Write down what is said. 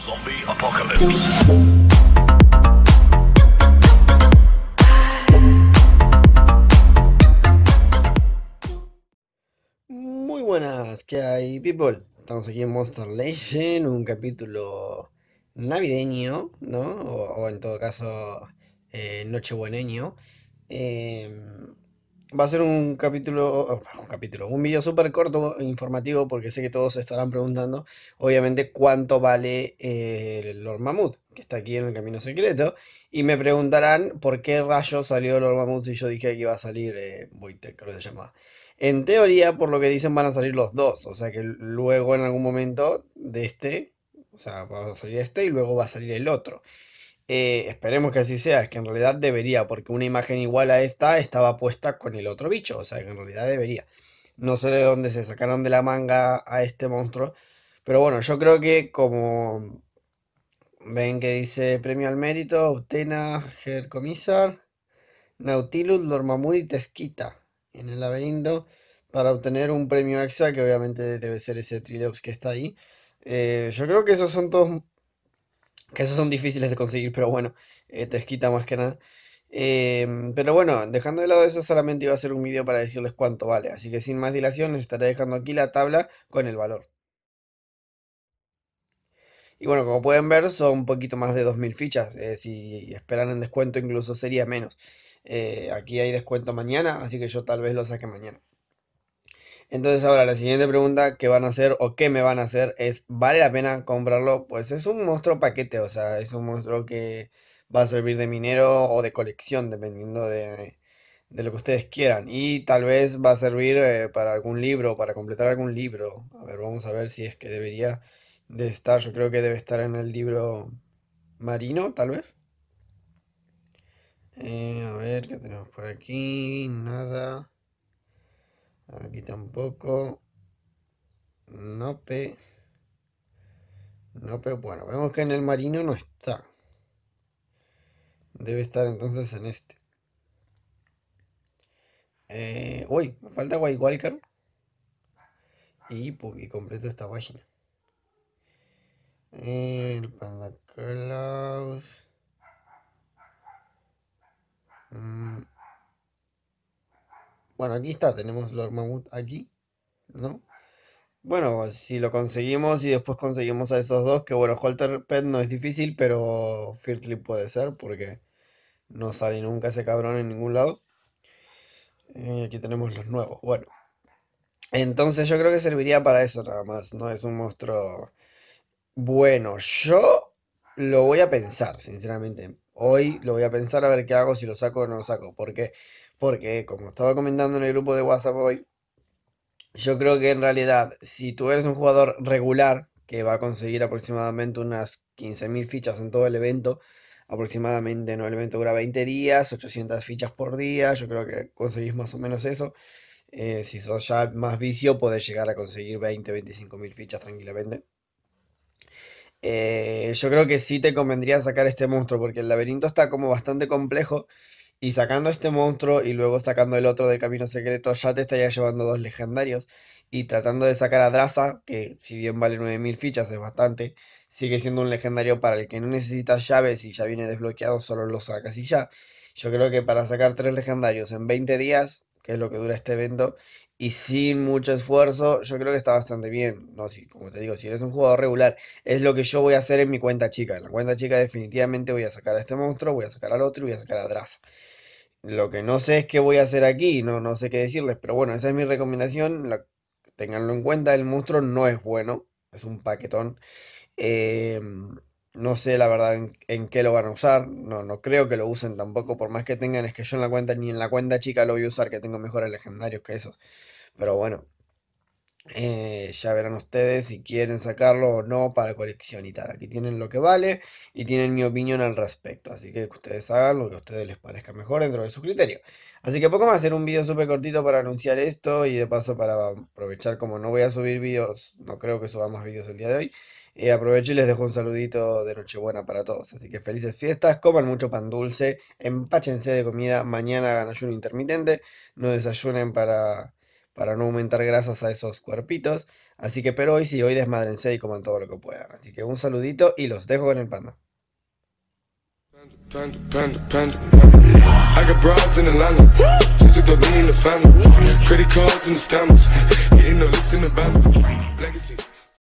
Zombie Apocalypse. Muy buenas, ¿qué hay, people? Estamos aquí en Monster Legend, un capítulo navideño, ¿no? O, en todo caso, eh, nochebueneño. Eh, Va a ser un capítulo, un capítulo, un video súper corto, informativo, porque sé que todos se estarán preguntando, obviamente, cuánto vale eh, el Lord Mamut, que está aquí en el Camino Secreto, y me preguntarán por qué rayo salió el Lord Mamut si yo dije que iba a salir eh, creo que se En teoría, por lo que dicen, van a salir los dos, o sea que luego en algún momento de este, o sea, va a salir este y luego va a salir el otro. Eh, esperemos que así sea, es que en realidad debería, porque una imagen igual a esta estaba puesta con el otro bicho, o sea que en realidad debería. No sé de dónde se sacaron de la manga a este monstruo, pero bueno, yo creo que como ven que dice premio al mérito, Utena, Hercomisar, Nautilus, Lormamuri Tesquita en el laberinto para obtener un premio extra, que obviamente debe ser ese Trilox que está ahí. Eh, yo creo que esos son todos que esos son difíciles de conseguir, pero bueno, eh, te quita más que nada. Em, pero bueno, dejando de lado eso, solamente iba a hacer un vídeo para decirles cuánto vale. Así que sin más dilación, les estaré dejando aquí la tabla con el valor. Y bueno, como pueden ver, son un poquito más de 2.000 fichas. Eh, si esperan en descuento, incluso sería menos. Eh, aquí hay descuento mañana, así que yo tal vez lo saque mañana. Entonces ahora la siguiente pregunta que van a hacer o que me van a hacer es, ¿vale la pena comprarlo? Pues es un monstruo paquete, o sea, es un monstruo que va a servir de minero o de colección, dependiendo de, lo que ustedes quieran. Y tal vez va a servir eh, para algún libro, para completar algún libro. A ver, vamos a ver si es que debería de estar, yo creo que debe estar en el libro marino, tal vez. Eh, a ver, ¿qué tenemos por aquí? Nada. Aquí tampoco. no Nope. Bueno, vemos que en el marino no está. Debe estar entonces en este. Eh, uy, me falta White Walker. Y porque completo esta página. El Panda Claus. Bueno, aquí está, tenemos Lord Mammoth aquí, ¿no? Bueno, si lo conseguimos y después conseguimos a esos dos, que bueno, Walter Pet no es difícil, pero Firtly puede ser, porque no sale nunca ese cabrón en ningún lado. Eh, aquí tenemos los nuevos, bueno. Entonces yo creo que serviría para eso nada más, ¿no? Es un monstruo bueno. Yo lo voy a pensar, sinceramente. Hoy lo voy a pensar a ver qué hago, si lo saco o no lo saco. ¿Por qué? Porque, como estaba comentando en el grupo de WhatsApp hoy, yo creo que en realidad, si tú eres un jugador regular, que va a conseguir aproximadamente unas 15.000 fichas en todo el evento, aproximadamente, ¿no? El evento dura 20 días, 800 fichas por día, yo creo que conseguís más o menos eso. Eh, si sos ya más vicio, podés llegar a conseguir 20, 25.000 mil fichas tranquilamente. Eh, yo creo que sí te convendría sacar este monstruo, porque el laberinto está como bastante complejo. Y sacando este monstruo y luego sacando el otro del camino secreto, ya te estaría llevando dos legendarios. Y tratando de sacar a Draza, que si bien vale 9000 fichas, es bastante, sigue siendo un legendario para el que no necesitas llaves y ya viene desbloqueado, solo lo sacas y ya. Yo creo que para sacar tres legendarios en 20 días, que es lo que dura este evento, y sin mucho esfuerzo, yo creo que está bastante bien. No, si, como te digo, si eres un jugador regular, es lo que yo voy a hacer en mi cuenta chica. En la cuenta chica definitivamente voy a sacar a este monstruo, voy a sacar al otro y voy a sacar a Draza. Lo que no sé es qué voy a hacer aquí, no, no sé qué decirles, pero bueno, esa es mi recomendación. Ténganlo en cuenta, el monstruo no es bueno, es un paquetón. Em, no sé la verdad en, qué lo van a usar, no, no creo que lo usen tampoco, por más que tengan, es que yo en la cuenta, ni en la cuenta chica lo voy a usar, que tengo mejores legendarios que esos. Pero bueno, eh, ya verán ustedes si quieren sacarlo o no para colección y tal. Aquí tienen lo que vale y tienen mi opinión al respecto. Así que ustedes hagan lo que a ustedes les parezca mejor dentro de su criterio. Así que poco más hacer un video súper cortito para anunciar esto y de paso para aprovechar como no voy a subir videos, no creo que suba más videos el día de hoy. Y eh, aprovecho y les dejo un saludito de Nochebuena para todos. Así que felices fiestas, coman mucho pan dulce, empáchense de comida, mañana hagan ayuno intermitente, no desayunen para para no aumentar grasas a esos cuerpitos. Así que, pero hoy sí, hoy desmadrense y coman todo lo que puedan. Así que un saludito y los dejo con el panda.